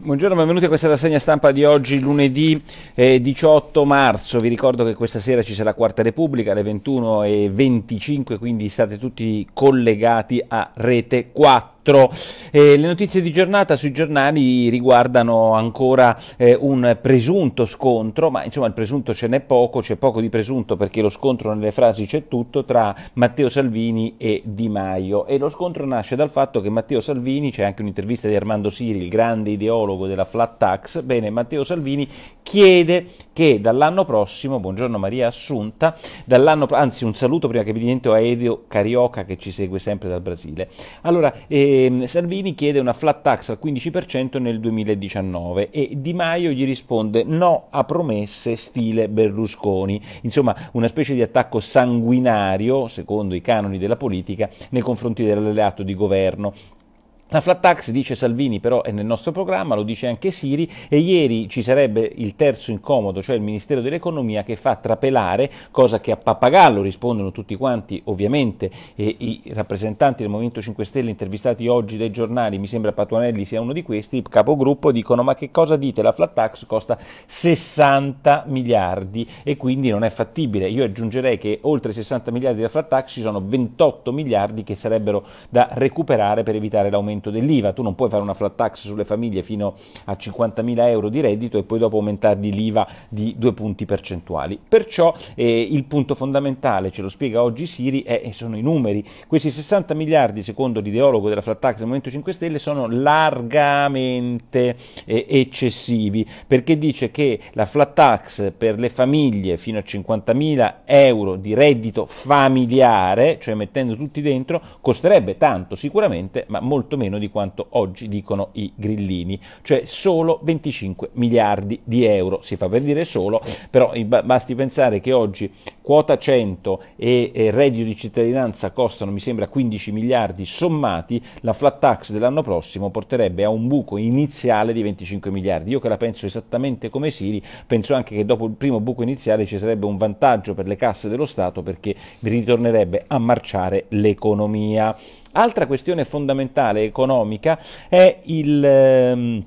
Buongiorno, benvenuti a questa rassegna stampa di oggi, lunedì eh, 18 marzo. Vi ricordo che questa sera ci sarà Quarta Repubblica alle 21.25, quindi state tutti collegati a Rete 4. Eh, le notizie di giornata sui giornali riguardano ancora eh, un presunto scontro, ma insomma il presunto ce n'è poco, c'è poco di presunto perché lo scontro nelle frasi c'è tutto tra Matteo Salvini e Di Maio e lo scontro nasce dal fatto che Matteo Salvini, c'è anche un'intervista di Armando Siri, il grande ideologo della flat tax, bene, Matteo Salvini chiede che dall'anno prossimo, buongiorno Maria Assunta, dall'anno, anzi un saluto prima che vi divento a Edio Carioca che ci segue sempre dal Brasile. Allora, eh, Ehm, Salvini chiede una flat tax al 15% nel 2019 e Di Maio gli risponde no a promesse stile Berlusconi, insomma una specie di attacco sanguinario, secondo i canoni della politica, nei confronti dell'alleato di governo la flat tax, dice Salvini, però è nel nostro programma, lo dice anche Siri, e ieri ci sarebbe il terzo incomodo, cioè il Ministero dell'Economia che fa trapelare, cosa che a pappagallo rispondono tutti quanti, ovviamente, eh, i rappresentanti del Movimento 5 Stelle intervistati oggi dai giornali, mi sembra Patuanelli sia uno di questi, il capogruppo, dicono ma che cosa dite? La flat tax costa 60 miliardi e quindi non è fattibile. Io aggiungerei che oltre 60 miliardi della flat tax ci sono 28 miliardi che sarebbero da recuperare per evitare l'aumento aumento dell'IVA, tu non puoi fare una flat tax sulle famiglie fino a 50.000 euro di reddito e poi dopo aumentargli l'IVA di due punti percentuali. Perciò eh, il punto fondamentale, ce lo spiega oggi Siri, è, sono i numeri. Questi 60 miliardi, secondo l'ideologo della flat tax del Movimento 5 Stelle, sono largamente eh, eccessivi, perché dice che la flat tax per le famiglie fino a 50.000 euro di reddito familiare, cioè mettendo tutti dentro, costerebbe tanto sicuramente, ma molto meno meno di quanto oggi dicono i grillini, cioè solo 25 miliardi di euro. Si fa per dire solo, però basti pensare che oggi quota 100 e, e reddito di cittadinanza costano, mi sembra, 15 miliardi sommati, la flat tax dell'anno prossimo porterebbe a un buco iniziale di 25 miliardi. Io che la penso esattamente come Siri, penso anche che dopo il primo buco iniziale ci sarebbe un vantaggio per le casse dello Stato perché ritornerebbe a marciare l'economia. Altra questione fondamentale economica è il... Ehm,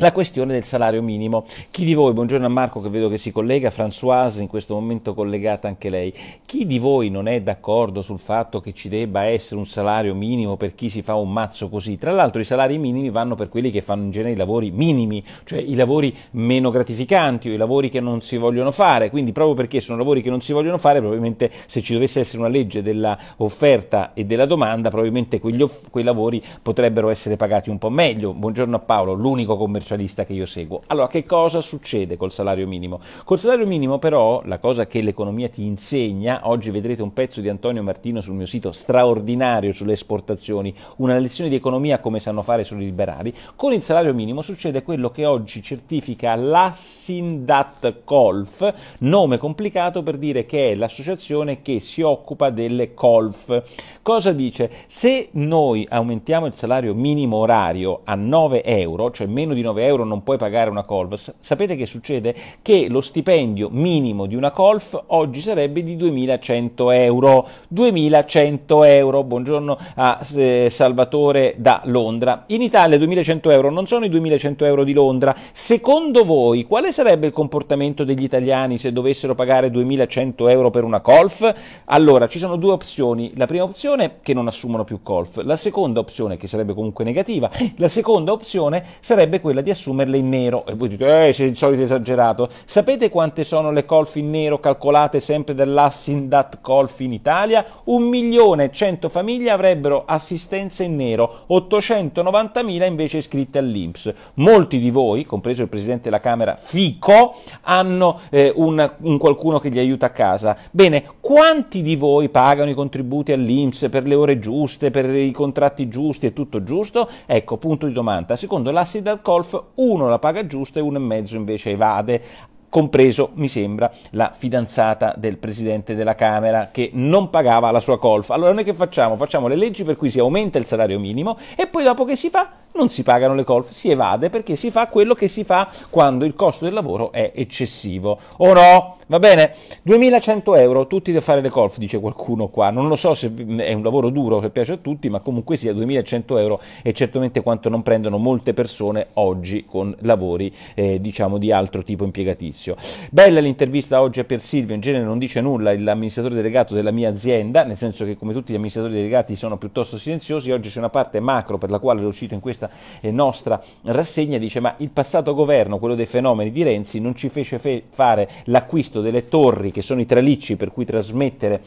la questione del salario minimo. Chi di voi, buongiorno a Marco che vedo che si collega, Françoise in questo momento collegata anche lei, chi di voi non è d'accordo sul fatto che ci debba essere un salario minimo per chi si fa un mazzo così? Tra l'altro i salari minimi vanno per quelli che fanno in genere i lavori minimi, cioè i lavori meno gratificanti o i lavori che non si vogliono fare, quindi proprio perché sono lavori che non si vogliono fare, probabilmente se ci dovesse essere una legge dell'offerta e della domanda, probabilmente quei lavori potrebbero essere pagati un po' meglio. Buongiorno a Paolo, l'unico commerciante socialista che io seguo. Allora, che cosa succede col salario minimo? Col salario minimo però, la cosa che l'economia ti insegna, oggi vedrete un pezzo di Antonio Martino sul mio sito straordinario sulle esportazioni, una lezione di economia come sanno fare solo i liberali, con il salario minimo succede quello che oggi certifica l'Assindat Colf, nome complicato per dire che è l'associazione che si occupa delle Colf. Cosa dice? Se noi aumentiamo il salario minimo orario a 9 euro, cioè meno di 9 9 euro non puoi pagare una colf, sapete che succede? Che lo stipendio minimo di una colf oggi sarebbe di 2100 euro. 2100 euro, buongiorno a eh, Salvatore da Londra. In Italia 2100 euro non sono i 2100 euro di Londra. Secondo voi quale sarebbe il comportamento degli italiani se dovessero pagare 2100 euro per una colf? Allora, ci sono due opzioni. La prima opzione che non assumono più colf, la seconda opzione che sarebbe comunque negativa, la seconda opzione sarebbe quella di di assumerle in nero. E voi dite, eh, c'è il solito esagerato. Sapete quante sono le colf in nero calcolate sempre dall'Assindat Colf in Italia? Un milione e cento famiglie avrebbero assistenza in nero, 890.000 invece iscritte all'Inps. Molti di voi, compreso il presidente della Camera Fico, hanno eh, un, un qualcuno che li aiuta a casa. Bene, quanti di voi pagano i contributi all'Inps per le ore giuste, per i contratti giusti e tutto giusto? Ecco, punto di domanda. Secondo l'Assindat Colf uno la paga giusta e uno e mezzo invece evade compreso, mi sembra, la fidanzata del Presidente della Camera che non pagava la sua colf. Allora noi che facciamo? Facciamo le leggi per cui si aumenta il salario minimo e poi dopo che si fa? non si pagano le colf, si evade perché si fa quello che si fa quando il costo del lavoro è eccessivo. O no? Oh, va bene? 2100 euro, tutti devono fare le colf, dice qualcuno qua. Non lo so se è un lavoro duro, se piace a tutti, ma comunque sia 2100 euro è certamente quanto non prendono molte persone oggi con lavori, eh, diciamo, di altro tipo impiegatizio. Bella l'intervista oggi a Per Silvio, in genere non dice nulla l'amministratore delegato della mia azienda, nel senso che come tutti gli amministratori delegati sono piuttosto silenziosi, oggi c'è una parte macro per la quale l'ho uscito in questa questa nostra rassegna, dice ma il passato governo, quello dei fenomeni di Renzi, non ci fece fe fare l'acquisto delle torri che sono i tralicci per cui trasmettere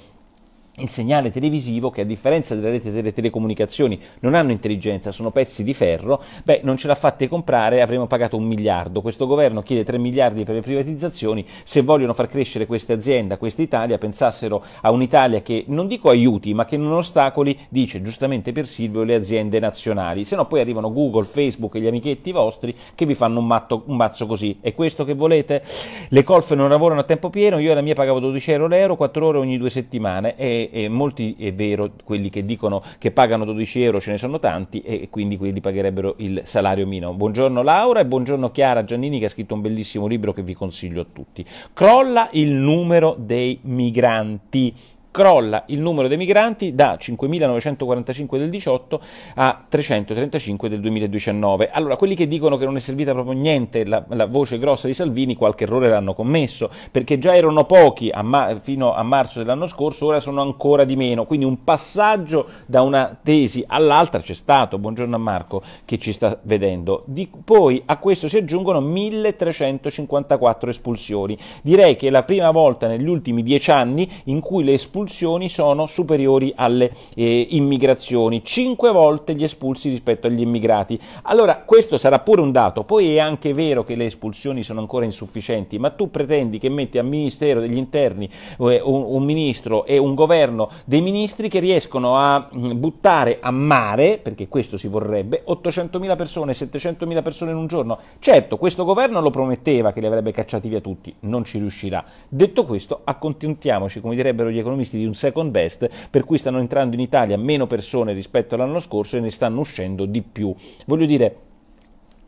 il segnale televisivo che a differenza della rete delle telecomunicazioni non hanno intelligenza, sono pezzi di ferro, beh non ce l'ha fatta comprare, avremmo pagato un miliardo. Questo governo chiede 3 miliardi per le privatizzazioni, se vogliono far crescere questa azienda, questa Italia, pensassero a un'Italia che non dico aiuti, ma che non ostacoli, dice giustamente per Silvio, le aziende nazionali. Se no poi arrivano Google, Facebook e gli amichetti vostri che vi fanno un, matto, un mazzo così. È questo che volete? Le colf non lavorano a tempo pieno, io e la mia pagavo 12 euro l'euro, 4 ore ogni due settimane. E e, molti è vero quelli che dicono che pagano 12 euro ce ne sono tanti e quindi quelli pagherebbero il salario minimo. Buongiorno Laura e buongiorno Chiara Giannini che ha scritto un bellissimo libro che vi consiglio a tutti. Crolla il numero dei migranti crolla il numero dei migranti da 5.945 del 18 a 335 del 2019. Allora, quelli che dicono che non è servita proprio niente la, la voce grossa di Salvini, qualche errore l'hanno commesso, perché già erano pochi a ma- fino a marzo dell'anno scorso, ora sono ancora di meno. Quindi un passaggio da una tesi all'altra c'è stato. Buongiorno a Marco che ci sta vedendo. Di, poi a questo si aggiungono 1.354 espulsioni. Direi che è la prima volta negli ultimi dieci anni in cui le espulsioni espulsioni sono superiori alle eh, immigrazioni, 5 volte gli espulsi rispetto agli immigrati. Allora, questo sarà pure un dato, poi è anche vero che le espulsioni sono ancora insufficienti, ma tu pretendi che metti al Ministero degli Interni eh, un, un ministro e un governo dei ministri che riescono a mm, buttare a mare, perché questo si vorrebbe, 800.000 persone, 700.000 persone in un giorno. Certo, questo governo lo prometteva che li avrebbe cacciati via tutti, non ci riuscirà. Detto questo, accontentiamoci, come direbbero gli economisti, visti di un second best, per cui stanno entrando in Italia meno persone rispetto all'anno scorso e ne stanno uscendo di più. Voglio dire,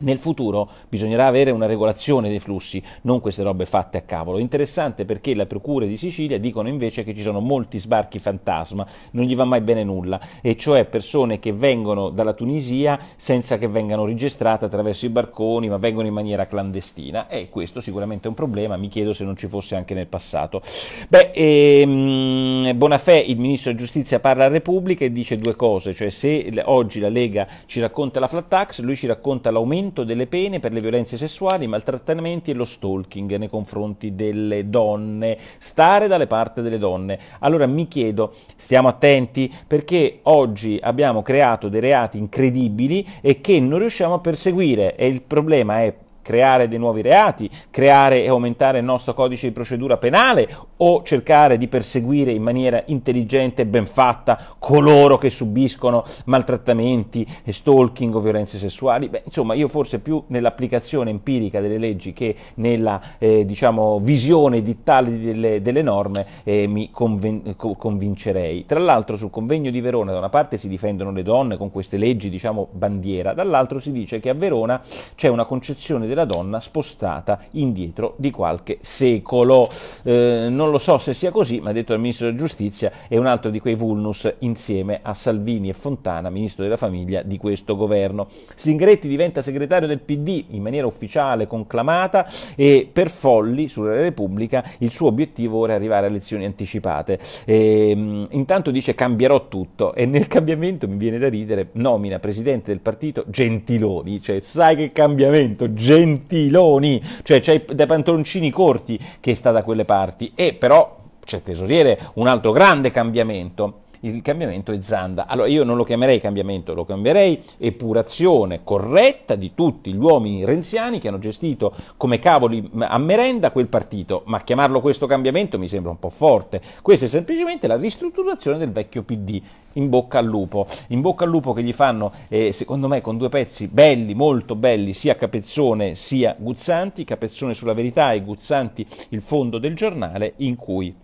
nel futuro bisognerà avere una regolazione dei flussi, non queste robe fatte a cavolo. Interessante perché le procure di Sicilia dicono invece che ci sono molti sbarchi fantasma, non gli va mai bene nulla, e cioè persone che vengono dalla Tunisia senza che vengano registrate attraverso i barconi, ma vengono in maniera clandestina. E questo sicuramente è un problema, mi chiedo se non ci fosse anche nel passato. Beh, ehm, Bonafè, il ministro della giustizia, parla a Repubblica e dice due cose, cioè se oggi la Lega ci racconta la flat tax, lui ci racconta l'aumento l'aumento delle pene per le violenze sessuali, i maltrattamenti e lo stalking nei confronti delle donne, stare dalle parti delle donne. Allora mi chiedo, stiamo attenti perché oggi abbiamo creato dei reati incredibili e che non riusciamo a perseguire e il problema è creare dei nuovi reati, creare e aumentare il nostro codice di procedura penale o cercare di perseguire in maniera intelligente e ben fatta coloro che subiscono maltrattamenti, stalking o violenze sessuali. Beh, insomma, io forse più nell'applicazione empirica delle leggi che nella eh, diciamo, visione dittale delle, delle norme eh, mi conven- convincerei. Tra l'altro sul convegno di Verona da una parte si difendono le donne con queste leggi diciamo bandiera, dall'altro si dice che a Verona c'è una concezione della donna spostata indietro di qualche secolo. Eh, non lo so se sia così, ma detto dal Ministro della Giustizia è un altro di quei vulnus insieme a Salvini e Fontana, Ministro della Famiglia di questo governo. Singretti diventa segretario del PD in maniera ufficiale, conclamata e per folli sulla Repubblica il suo obiettivo ora è arrivare a elezioni anticipate. E, ehm, intanto dice cambierò tutto e nel cambiamento mi viene da ridere, nomina presidente del partito Gentiloni, cioè sai che cambiamento, Gentiloni pentiloni, cioè c'è dei pantaloncini corti che sta da quelle parti e però c'è Tesoriere un altro grande cambiamento il cambiamento è Zanda. Allora io non lo chiamerei cambiamento, lo chiamerei epurazione corretta di tutti gli uomini renziani che hanno gestito come cavoli a merenda quel partito, ma chiamarlo questo cambiamento mi sembra un po' forte. Questa è semplicemente la ristrutturazione del vecchio PD. In bocca al lupo, in bocca al lupo che gli fanno, eh, secondo me, con due pezzi belli, molto belli, sia Capezzone sia Guzzanti, Capezzone sulla verità e Guzzanti il fondo del giornale in cui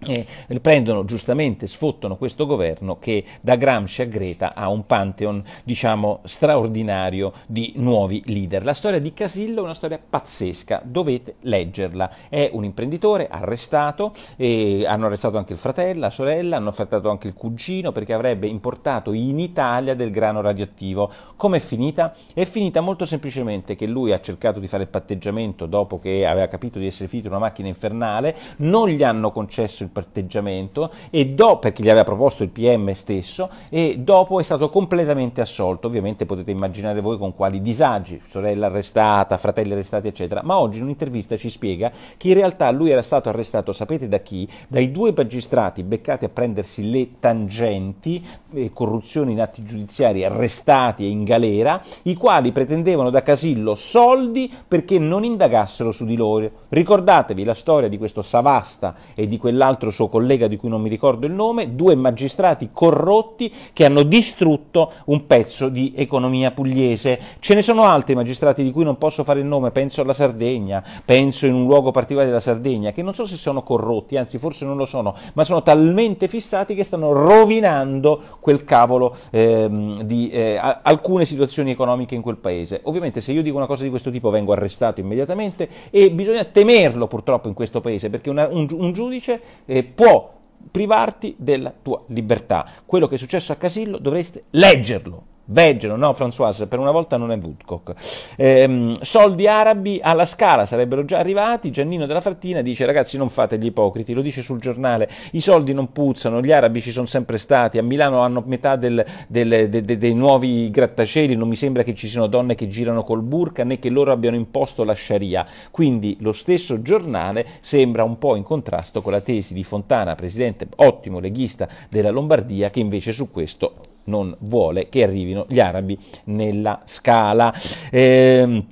eh, prendono giustamente, sfottano questo governo che da Gramsci a Greta ha un pantheon, diciamo, straordinario di nuovi leader. La storia di Casillo è una storia pazzesca, dovete leggerla. È un imprenditore arrestato, eh, hanno arrestato anche il fratello, la sorella, hanno arrestato anche il cugino perché avrebbe importato in Italia del grano radioattivo. Com'è finita? È finita molto semplicemente che lui ha cercato di fare il patteggiamento dopo che aveva capito di essere finito in una macchina infernale, non gli hanno concesso sul patteggiamento e dopo, perché gli aveva proposto il PM stesso e dopo è stato completamente assolto. Ovviamente potete immaginare voi con quali disagi, sorella arrestata, fratelli arrestati, eccetera. Ma oggi in un'intervista ci spiega che in realtà lui era stato arrestato, sapete da chi? Dai due magistrati beccati a prendersi le tangenti, eh, corruzioni in atti giudiziari, arrestati e in galera, i quali pretendevano da Casillo soldi perché non indagassero su di loro. Ricordatevi la storia di questo Savasta e di quell'altro altro suo collega di cui non mi ricordo il nome, due magistrati corrotti che hanno distrutto un pezzo di economia pugliese. Ce ne sono altri magistrati di cui non posso fare il nome, penso alla Sardegna, penso in un luogo particolare della Sardegna, che non so se sono corrotti, anzi forse non lo sono, ma sono talmente fissati che stanno rovinando quel cavolo ehm, di eh, alcune situazioni economiche in quel paese. Ovviamente se io dico una cosa di questo tipo vengo arrestato immediatamente e bisogna temerlo purtroppo in questo paese perché una, un, un giudice eh, può privarti della tua libertà. Quello che è successo a Casillo dovreste leggerlo Veggiano, no François, per una volta non è Woodcock. Eh, soldi arabi alla scala sarebbero già arrivati, Giannino della Frattina dice ragazzi non fate gli ipocriti, lo dice sul giornale, i soldi non puzzano, gli arabi ci sono sempre stati, a Milano hanno metà del, del, de, de, dei nuovi grattacieli, non mi sembra che ci siano donne che girano col burka né che loro abbiano imposto la sharia, quindi lo stesso giornale sembra un po' in contrasto con la tesi di Fontana, presidente ottimo leghista della Lombardia, che invece su questo non vuole che arrivino gli arabi nella scala. Eh,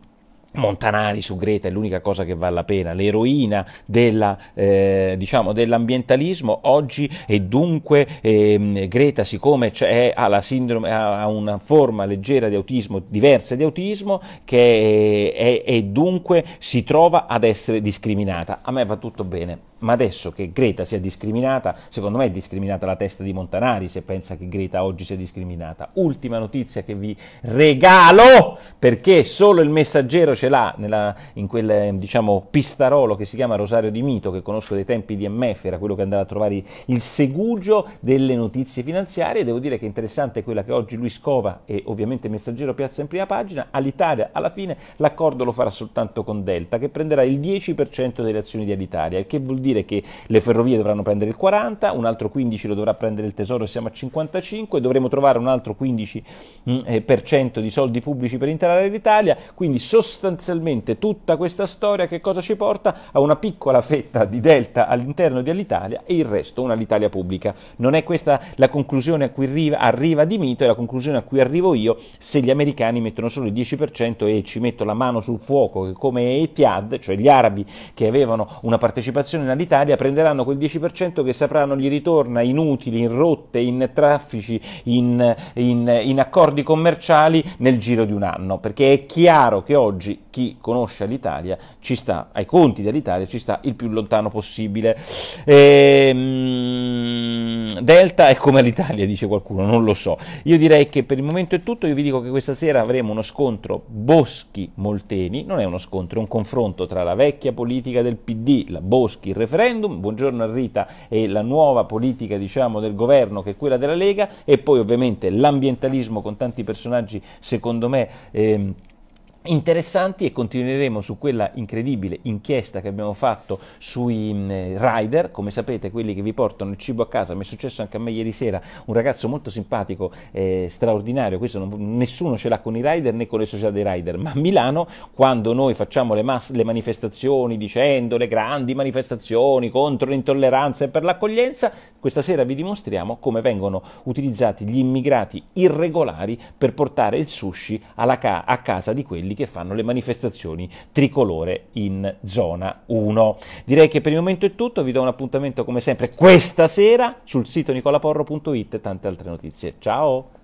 Montanari su Greta è l'unica cosa che vale la pena, l'eroina della, eh, diciamo, dell'ambientalismo oggi e dunque eh, Greta siccome ha, sindrome, ha, una forma leggera di autismo, diversa di autismo, che è, è, e dunque si trova ad essere discriminata. A me va tutto bene ma adesso che Greta sia discriminata, secondo me è discriminata la testa di Montanari se pensa che Greta oggi sia discriminata. Ultima notizia che vi regalo, perché solo il messaggero ce l'ha nella, in quel diciamo, pistarolo che si chiama Rosario di Mito, che conosco dai tempi di MF, era quello che andava a trovare il segugio delle notizie finanziarie. Devo dire che è interessante quella che oggi lui scova e ovviamente il messaggero piazza in prima pagina. All'Italia alla fine l'accordo lo farà soltanto con Delta, che prenderà il 10% delle azioni di Alitalia, il che vuol dire dire che le ferrovie dovranno prendere il 40, un altro 15 lo dovrà prendere il tesoro siamo a 55, dovremo trovare un altro 15% mm, eh, di soldi pubblici per interare l'Italia, quindi sostanzialmente tutta questa storia che cosa ci porta? A una piccola fetta di delta all'interno dell'Italia e il resto una l'Italia pubblica. Non è questa la conclusione a cui arriva, arriva Di Mito, è la conclusione a cui arrivo io se gli americani mettono solo il 10% e ci metto la mano sul fuoco come Etihad, cioè gli arabi che avevano una partecipazione in l'Italia prenderanno quel 10% che sapranno gli ritorna in utili, in rotte, in traffici, in, in, in accordi commerciali nel giro di un anno, perché è chiaro che oggi chi conosce l'Italia ci sta, ai conti dell'Italia ci sta il più lontano possibile. Ehm Mm, Delta è come l'Italia, dice qualcuno, non lo so. Io direi che per il momento è tutto, io vi dico che questa sera avremo uno scontro Boschi-Molteni, non è uno scontro, è un confronto tra la vecchia politica del PD, la Boschi, il referendum, buongiorno a Rita, e la nuova politica diciamo, del governo che è quella della Lega e poi ovviamente l'ambientalismo con tanti personaggi secondo me... Ehm, interessanti e continueremo su quella incredibile inchiesta che abbiamo fatto sui mm, rider, come sapete quelli che vi portano il cibo a casa, mi è successo anche a me ieri sera, un ragazzo molto simpatico, eh, straordinario, questo non, nessuno ce l'ha con i rider né con le società dei rider, ma a Milano quando noi facciamo le, mas- le manifestazioni dicendo le grandi manifestazioni contro l'intolleranza e per l'accoglienza, questa sera vi dimostriamo come vengono utilizzati gli immigrati irregolari per portare il sushi ca- a casa di quelli quelli che fanno le manifestazioni tricolore in zona 1. Direi che per il momento è tutto, vi do un appuntamento come sempre questa sera sul sito nicolaporro.it e tante altre notizie. Ciao!